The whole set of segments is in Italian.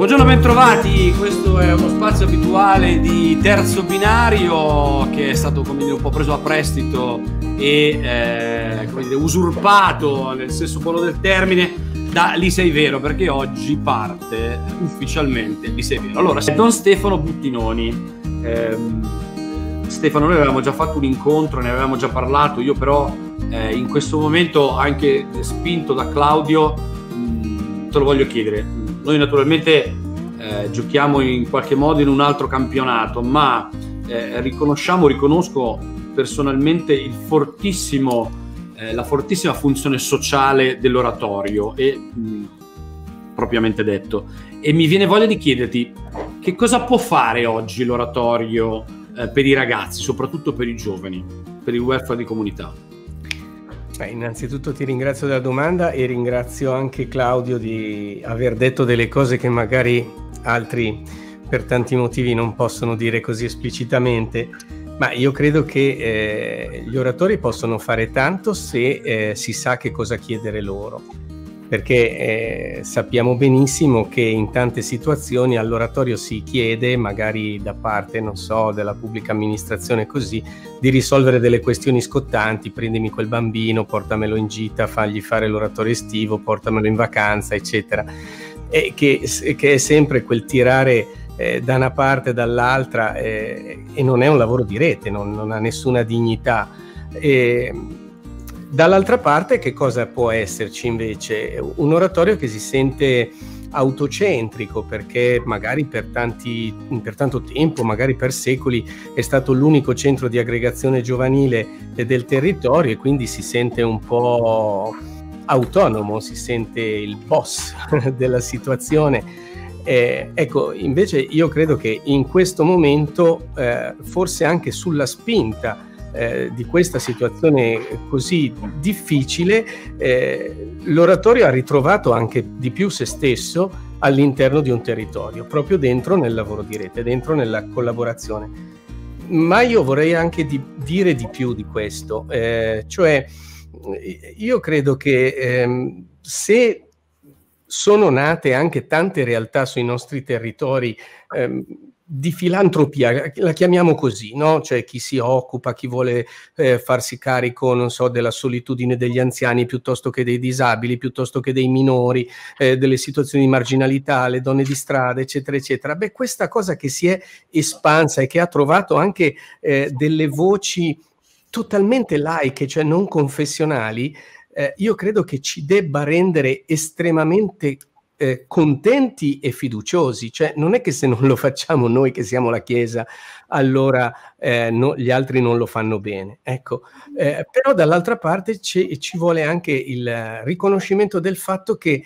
Buongiorno, bentrovati. Questo è uno spazio abituale di terzo binario che è stato come dire, un po' preso a prestito e eh, come dire, usurpato nel senso buono del termine da Lì sei vero perché oggi parte ufficialmente Lì sei vero. Allora, Don Stefano Buttinoni. Ehm, Stefano, noi avevamo già fatto un incontro, ne avevamo già parlato, io però eh, in questo momento anche spinto da Claudio mh, mm, te lo voglio chiedere noi naturalmente eh, giochiamo in qualche modo in un altro campionato, ma eh, riconosciamo, riconosco personalmente il fortissimo, eh, la fortissima funzione sociale dell'oratorio, e, mh, mm, propriamente detto. E mi viene voglia di chiederti che cosa può fare oggi l'oratorio eh, per i ragazzi, soprattutto per i giovani, per il welfare di comunità. Beh, innanzitutto ti ringrazio della domanda e ringrazio anche Claudio di aver detto delle cose che magari altri per tanti motivi non possono dire così esplicitamente, ma io credo che eh, gli oratori possono fare tanto se eh, si sa che cosa chiedere loro perché eh, sappiamo benissimo che in tante situazioni all'oratorio si chiede, magari da parte, non so, della pubblica amministrazione così, di risolvere delle questioni scottanti, prendimi quel bambino, portamelo in gita, fagli fare l'oratorio estivo, portamelo in vacanza, eccetera. E che, che è sempre quel tirare eh, da una parte e dall'altra eh, e non è un lavoro di rete, non, non ha nessuna dignità. E, Dall'altra parte che cosa può esserci invece? Un oratorio che si sente autocentrico perché magari per, tanti, per tanto tempo, magari per secoli, è stato l'unico centro di aggregazione giovanile del territorio e quindi si sente un po' autonomo, si sente il boss della situazione. Eh, ecco, invece io credo che in questo momento, eh, forse anche sulla spinta, eh, di questa situazione così difficile, eh, l'oratorio ha ritrovato anche di più se stesso all'interno di un territorio, proprio dentro nel lavoro di rete, dentro nella collaborazione. Ma io vorrei anche di, dire di più di questo, eh, cioè io credo che ehm, se sono nate anche tante realtà sui nostri territori, ehm, di filantropia, la chiamiamo così, no? cioè chi si occupa, chi vuole eh, farsi carico, non so, della solitudine degli anziani piuttosto che dei disabili, piuttosto che dei minori, eh, delle situazioni di marginalità, le donne di strada, eccetera, eccetera. Beh, questa cosa che si è espansa e che ha trovato anche eh, delle voci totalmente laiche, cioè non confessionali, eh, io credo che ci debba rendere estremamente eh, contenti e fiduciosi, cioè non è che se non lo facciamo noi che siamo la Chiesa, allora eh, no, gli altri non lo fanno bene. Ecco, eh, però dall'altra parte ci, ci vuole anche il riconoscimento del fatto che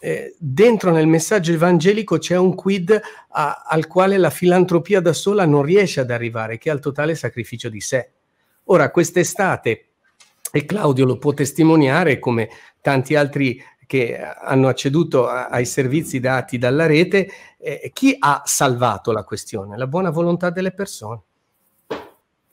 eh, dentro nel messaggio evangelico c'è un quid a, al quale la filantropia da sola non riesce ad arrivare, che è al totale sacrificio di sé. Ora, quest'estate, e Claudio lo può testimoniare come tanti altri che hanno acceduto ai servizi dati dalla rete, eh, chi ha salvato la questione? La buona volontà delle persone.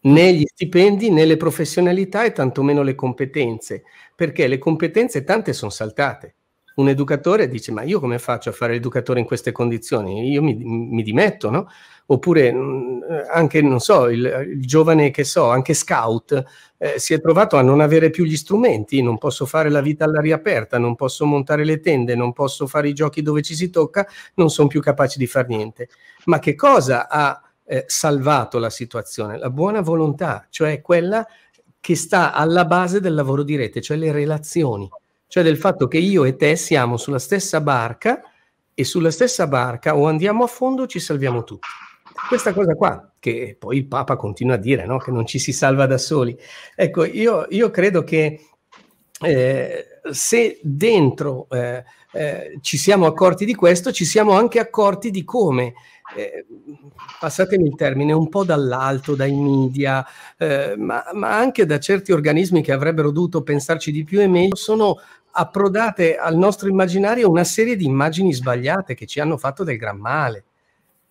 Né gli stipendi, né le professionalità e tantomeno le competenze, perché le competenze tante sono saltate. Un educatore dice, ma io come faccio a fare l'educatore in queste condizioni? Io mi, mi dimetto, no? oppure mm, eh, anche, non so, il, il, giovane che so, anche scout, eh, si è trovato a non avere più gli strumenti, non posso fare la vita all'aria aperta, non posso montare le tende, non posso fare i giochi dove ci si tocca, non sono più capace di far niente. Ma che cosa ha eh, salvato la situazione? La buona volontà, cioè quella che sta alla base del lavoro di rete, cioè le relazioni, cioè del fatto che io e te siamo sulla stessa barca e sulla stessa barca o andiamo a fondo o ci salviamo tutti questa cosa qua, che poi il Papa continua a dire, no? che non ci si salva da soli. Ecco, io, io credo che eh, se dentro eh, eh, ci siamo accorti di questo, ci siamo anche accorti di come, eh, passatemi il termine, un po' dall'alto, dai media, eh, ma, ma anche da certi organismi che avrebbero dovuto pensarci di più e meglio, sono approdate al nostro immaginario una serie di immagini sbagliate che ci hanno fatto del gran male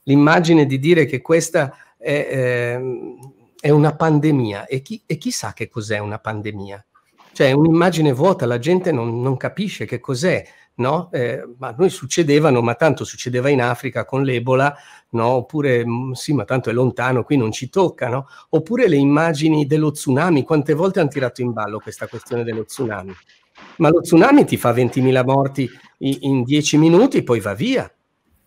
l'immagine di dire che questa è, ehm, è una pandemia e chi, e chi che cos'è una pandemia? Cioè è un'immagine vuota, la gente non, non capisce che cos'è, no? Eh, ma noi succedevano, ma tanto succedeva in Africa con l'Ebola, no? Oppure mm, sì, ma tanto è lontano, qui non ci tocca, no? Oppure le immagini dello tsunami, quante volte hanno tirato in ballo questa questione dello tsunami? Ma lo tsunami ti fa 20.000 morti in 10 minuti, poi va via.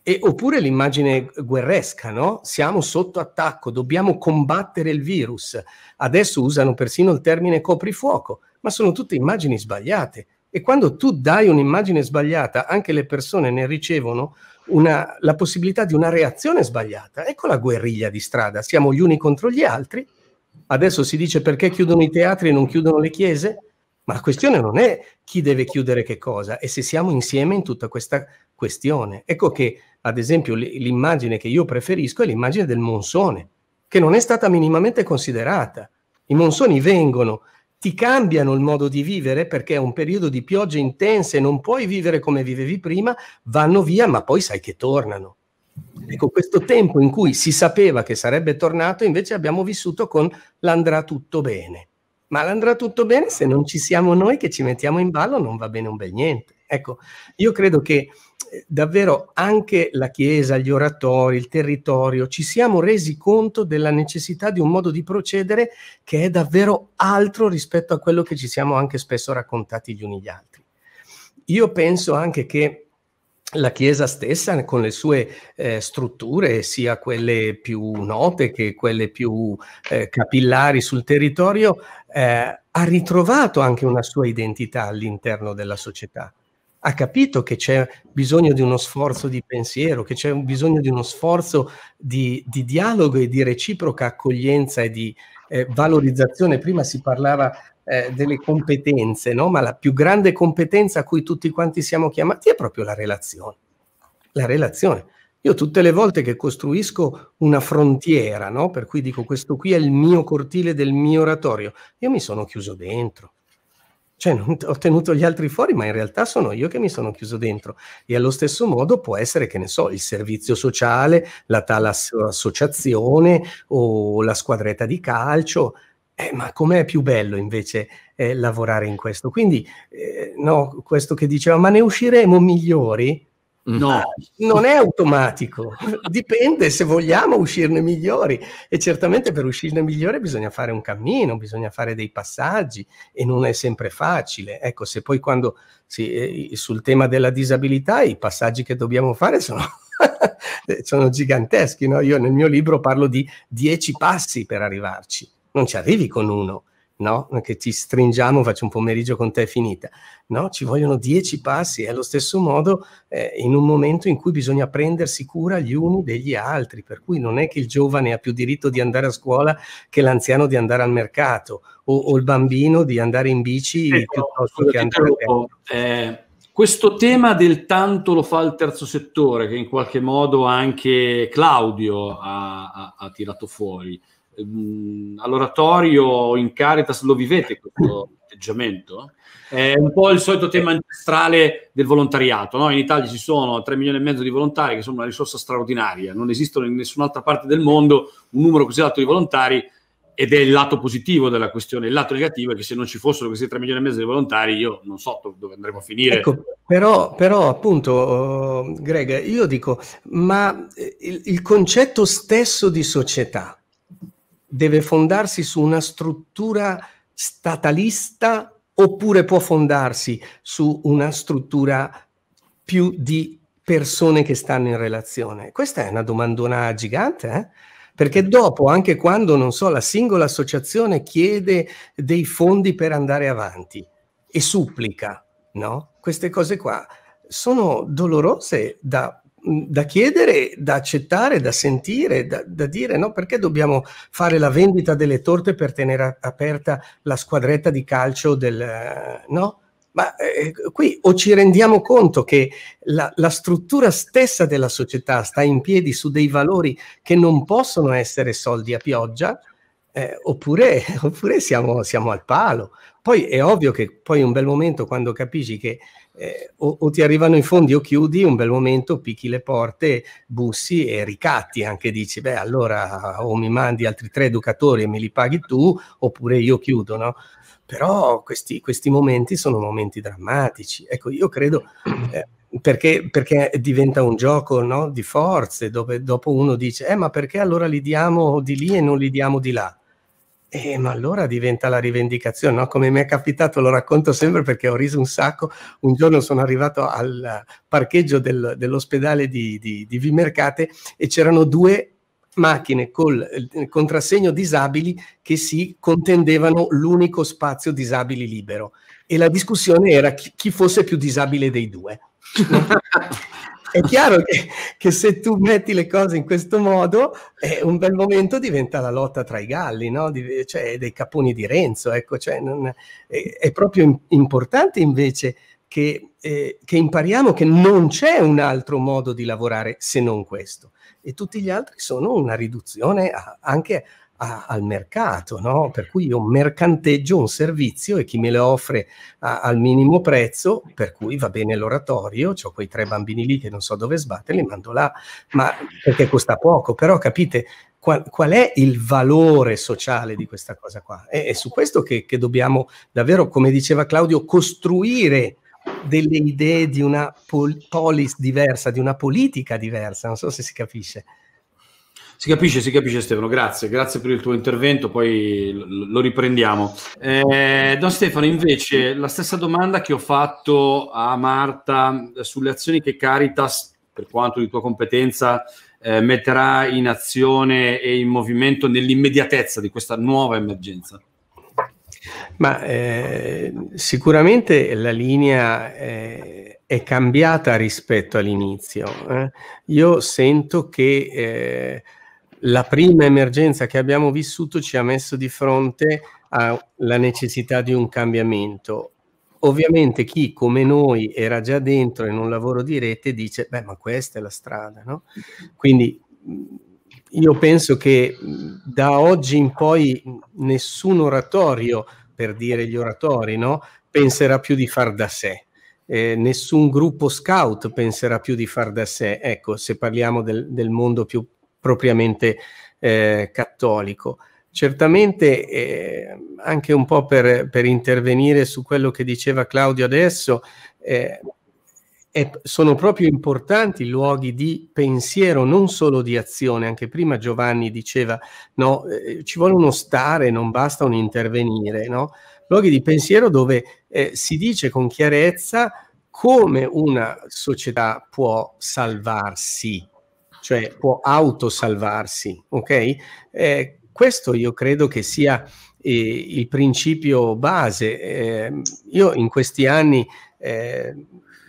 E, oppure l'immagine guerresca, no? Siamo sotto attacco, dobbiamo combattere il virus. Adesso usano persino il termine coprifuoco, ma sono tutte immagini sbagliate. E quando tu dai un'immagine sbagliata, anche le persone ne ricevono una, la possibilità di una reazione sbagliata. Ecco la guerriglia di strada, siamo gli uni contro gli altri. Adesso si dice perché chiudono i teatri e non chiudono le chiese, ma la questione non è chi deve chiudere che cosa e se siamo insieme in tutta questa questione. Ecco che ad esempio, l'immagine che io preferisco è l'immagine del monsone, che non è stata minimamente considerata. I monsoni vengono, ti cambiano il modo di vivere perché è un periodo di piogge intense, non puoi vivere come vivevi prima, vanno via, ma poi sai che tornano. Ecco, questo tempo in cui si sapeva che sarebbe tornato, invece abbiamo vissuto con l'andrà tutto bene. Ma l'andrà tutto bene se non ci siamo noi che ci mettiamo in ballo, non va bene un bel niente. Ecco, io credo che davvero anche la Chiesa, gli oratori, il territorio, ci siamo resi conto della necessità di un modo di procedere che è davvero altro rispetto a quello che ci siamo anche spesso raccontati gli uni gli altri. Io penso anche che la Chiesa stessa, con le sue eh, strutture, sia quelle più note che quelle più eh, capillari sul territorio, eh, ha ritrovato anche una sua identità all'interno della società ha capito che c'è bisogno di uno sforzo di pensiero, che c'è bisogno di uno sforzo di, di dialogo e di reciproca accoglienza e di eh, valorizzazione. Prima si parlava eh, delle competenze, no? ma la più grande competenza a cui tutti quanti siamo chiamati è proprio la relazione. La relazione. Io tutte le volte che costruisco una frontiera, no? per cui dico questo qui è il mio cortile del mio oratorio, io mi sono chiuso dentro cioè non ho tenuto gli altri fuori, ma in realtà sono io che mi sono chiuso dentro. E allo stesso modo può essere, che ne so, il servizio sociale, la tal associazione o la squadretta di calcio. Eh, ma com'è più bello invece eh, lavorare in questo? Quindi, eh, no, questo che diceva, ma ne usciremo migliori? Mm. No, non è automatico, dipende se vogliamo uscirne migliori e certamente per uscirne migliore bisogna fare un cammino, bisogna fare dei passaggi e non è sempre facile. Ecco, se poi quando si, eh, sul tema della disabilità i passaggi che dobbiamo fare sono, eh, sono giganteschi, no? io nel mio libro parlo di dieci passi per arrivarci, non ci arrivi con uno, no? Che ci stringiamo, faccio un pomeriggio con te è finita, no? Ci vogliono dieci passi è allo stesso modo eh, in un momento in cui bisogna prendersi cura gli uni degli altri, per cui non è che il giovane ha più diritto di andare a scuola che l'anziano di andare al mercato o, o il bambino di andare in bici ecco, piuttosto che andare a eh, questo tema del tanto lo fa il terzo settore, che in qualche modo anche Claudio ha, ha, ha tirato fuori, Ehm, all'oratorio in Caritas lo vivete questo atteggiamento? È un po' il solito tema ancestrale del volontariato. No? In Italia ci sono 3 milioni e mezzo di volontari che sono una risorsa straordinaria, non esistono in nessun'altra parte del mondo un numero così alto di volontari ed è il lato positivo della questione. Il lato negativo è che se non ci fossero questi 3 milioni e mezzo di volontari io non so dove andremo a finire. Ecco, però, però appunto, Greg, io dico, ma il, il concetto stesso di società, deve fondarsi su una struttura statalista oppure può fondarsi su una struttura più di persone che stanno in relazione? Questa è una domandona gigante, eh? perché dopo, anche quando, non so, la singola associazione chiede dei fondi per andare avanti e supplica, no? Queste cose qua sono dolorose da da chiedere, da accettare, da sentire, da, da, dire, no? Perché dobbiamo fare la vendita delle torte per tenere aperta la squadretta di calcio del... Eh, no? Ma eh, qui o ci rendiamo conto che la, la, struttura stessa della società sta in piedi su dei valori che non possono essere soldi a pioggia, eh, oppure, oppure siamo, siamo al palo. Poi è ovvio che poi un bel momento quando capisci che eh, o, o, ti arrivano i fondi o chiudi un bel momento, picchi le porte, bussi e ricatti anche dici, beh allora o mi mandi altri tre educatori e me li paghi tu oppure io chiudo, no? Però questi, questi momenti sono momenti drammatici. Ecco, io credo... Eh, perché, perché, diventa un gioco no? di forze, dove dopo uno dice, eh ma perché allora li diamo di lì e non li diamo di là? Eh, ma allora diventa la rivendicazione, no? come mi è capitato, lo racconto sempre perché ho riso un sacco, un giorno sono arrivato al parcheggio del, dell'ospedale di, di, di Vimercate e c'erano due macchine col eh, contrassegno disabili che si contendevano l'unico spazio disabili libero e la discussione era chi, chi fosse più disabile dei due. è chiaro che, che, se tu metti le cose in questo modo, eh, un bel momento diventa la lotta tra i galli, no? Di, cioè, dei caponi di Renzo. Ecco, cioè, non, è, è, proprio importante invece che, eh, che impariamo che non c'è un altro modo di lavorare se non questo. E tutti gli altri sono una riduzione a, anche a a, al mercato, no? per cui io mercanteggio un servizio e chi me lo offre a, al minimo prezzo, per cui va bene l'oratorio, ho quei tre bambini lì che non so dove sbattere, li mando là, ma perché costa poco, però capite qual, qual è il valore sociale di questa cosa qua? È, è su questo che, che dobbiamo davvero, come diceva Claudio, costruire delle idee di una pol- polis diversa, di una politica diversa, non so se si capisce. Si capisce, si capisce Stefano, grazie, grazie per il tuo intervento, poi lo riprendiamo. Eh, Don Stefano, invece, la stessa domanda che ho fatto a Marta eh, sulle azioni che Caritas, per quanto di tua competenza, eh, metterà in azione e in movimento nell'immediatezza di questa nuova emergenza. Ma eh, sicuramente la linea eh, è cambiata rispetto all'inizio. Eh. Io sento che eh, la prima emergenza che abbiamo vissuto ci ha messo di fronte alla necessità di un cambiamento. Ovviamente chi come noi era già dentro in un lavoro di rete dice, beh, ma questa è la strada, no? Quindi io penso che da oggi in poi nessun oratorio, per dire gli oratori, no? penserà più di far da sé. Eh, nessun gruppo scout penserà più di far da sé. Ecco, se parliamo del, del mondo più propriamente eh, cattolico. Certamente eh, anche un po' per, per, intervenire su quello che diceva Claudio adesso, eh, è, sono proprio importanti i luoghi di pensiero, non solo di azione. Anche prima Giovanni diceva, no, eh, ci vuole uno stare, non basta un intervenire, no? Luoghi di pensiero dove eh, si dice con chiarezza come una società può salvarsi, cioè può autosalvarsi, ok? Eh, questo io credo che sia eh, il principio base. Eh, io in questi anni eh,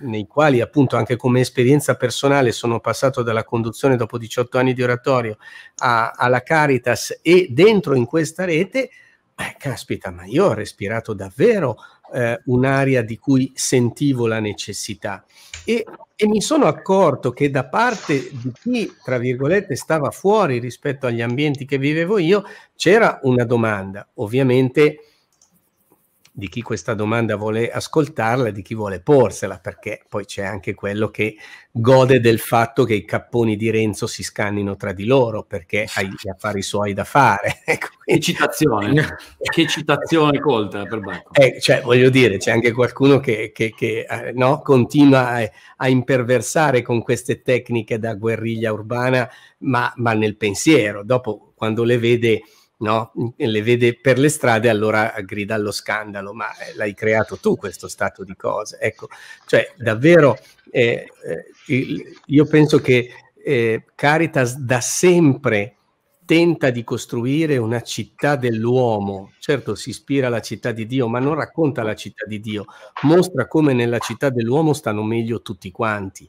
nei quali appunto anche come esperienza personale sono passato dalla conduzione dopo 18 anni di oratorio a, alla Caritas e dentro in questa rete, beh, caspita, ma io ho respirato davvero eh, un'area di cui sentivo la necessità. E, e, mi sono accorto che da parte di chi, tra virgolette, stava fuori rispetto agli ambienti che vivevo io, c'era una domanda. Ovviamente di chi questa domanda vuole ascoltarla, e di chi vuole porsela, perché poi c'è anche quello che gode del fatto che i capponi di Renzo si scannino tra di loro perché ha gli affari suoi da fare. Ecco, che citazione, che citazione colta per Bacco. Eh, cioè, voglio dire, c'è anche qualcuno che, che, che eh, no, continua a, a, imperversare con queste tecniche da guerriglia urbana, ma, ma nel pensiero. Dopo, quando le vede no? le vede per le strade, allora grida allo scandalo, ma eh, l'hai creato tu questo stato di cose. Ecco, cioè davvero eh, eh io penso che eh, Caritas da sempre tenta di costruire una città dell'uomo, certo si ispira alla città di Dio, ma non racconta la città di Dio, mostra come nella città dell'uomo stanno meglio tutti quanti.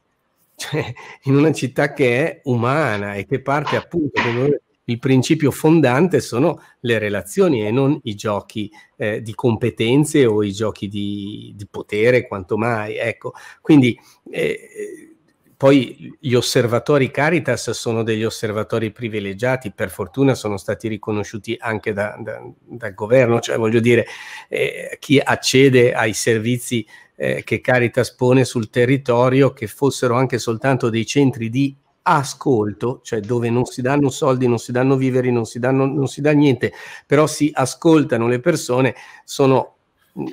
Cioè, in una città che è umana e che parte appunto, come il principio fondante sono le relazioni e non i giochi eh, di competenze o i giochi di, di potere, quanto mai. Ecco, quindi eh, poi gli osservatori Caritas sono degli osservatori privilegiati, per fortuna sono stati riconosciuti anche da, da, dal governo, cioè voglio dire, eh, chi accede ai servizi eh, che Caritas pone sul territorio, che fossero anche soltanto dei centri di ascolto, cioè dove non si danno soldi, non si danno viveri, non si, danno, non si dà niente, però si ascoltano le persone, sono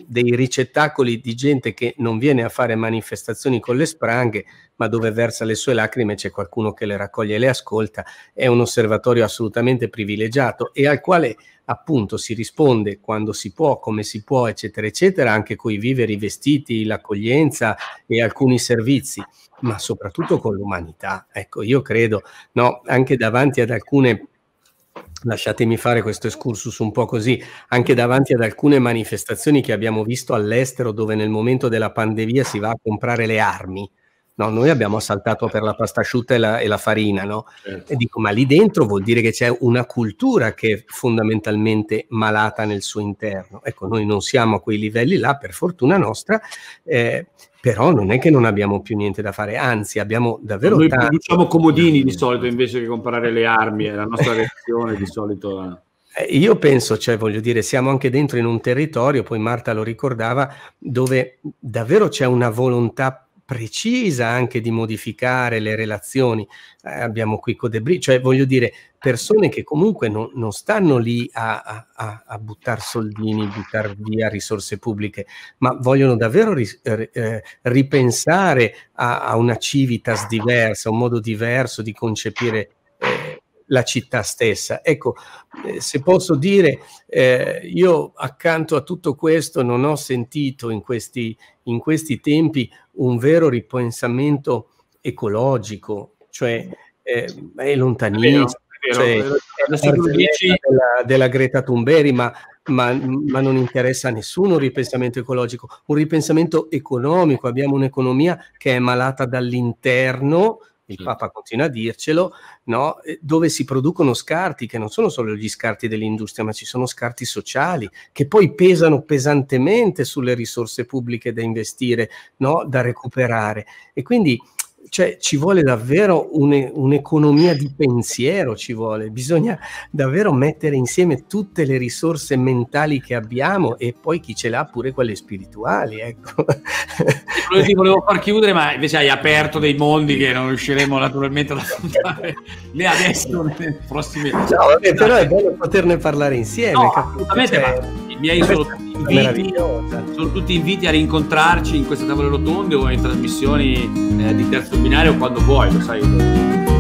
dei ricettacoli di gente che non viene a fare manifestazioni con le spranghe, ma dove versa le sue lacrime c'è qualcuno che le raccoglie e le ascolta, è un osservatorio assolutamente privilegiato e al quale appunto si risponde quando si può, come si può, eccetera, eccetera, anche coi viveri, i vestiti, l'accoglienza e alcuni servizi, ma soprattutto con l'umanità. Ecco, io credo, no, anche davanti ad alcune Lasciatemi fare questo escursus un po' così, anche davanti ad alcune manifestazioni che abbiamo visto all'estero dove nel momento della pandemia si va a comprare le armi. No, noi abbiamo saltato per la pasta asciutta e la, e la farina, no? Certo. E dico, ma lì dentro vuol dire che c'è una cultura che è fondamentalmente malata nel suo interno. Ecco, noi non siamo a quei livelli là, per fortuna nostra, eh, però non è che non abbiamo più niente da fare, anzi abbiamo davvero... Noi tanto... produciamo comodini di solito invece che comprare le armi, è la nostra reazione di solito. Eh, io penso, cioè voglio dire, siamo anche dentro in un territorio, poi Marta lo ricordava, dove davvero c'è una volontà precisa anche di modificare le relazioni. Eh, abbiamo qui Codebri, cioè voglio dire persone che comunque non, non stanno lì a, a, a buttare soldini, buttare via risorse pubbliche, ma vogliono davvero ri, eh, eh, ripensare a, a, una civitas diversa, un modo diverso di concepire eh, la città stessa. Ecco, eh, se posso dire, eh, io accanto a tutto questo non ho sentito in questi, in questi tempi un vero ripensamento ecologico, cioè eh, è lontanissimo. Cioè, eh, della, della, Greta Tumberi, ma, ma, ma, non interessa a nessuno un ripensamento ecologico, un ripensamento economico. Abbiamo un'economia che è malata dall'interno, il certo. Papa continua a dircelo, no? dove si producono scarti che non sono solo gli scarti dell'industria, ma ci sono scarti sociali che poi pesano pesantemente sulle risorse pubbliche da investire, no? da recuperare. E quindi cioè, ci vuole davvero un, un'economia di pensiero, ci vuole, bisogna davvero mettere insieme tutte le risorse mentali che abbiamo e poi chi ce l'ha pure quelle spirituali. Ecco. Ti volevo far chiudere, ma invece hai aperto dei mondi che non riusciremo naturalmente ad affrontare né adesso né nei prossimi No, vabbè, però è bello poterne parlare insieme. No, capito? Cioè, ma i miei sono inviti, sono tutti inviti a rincontrarci in queste tavole rotonde o in trasmissioni eh, di terzo binario quando vuoi, lo sai.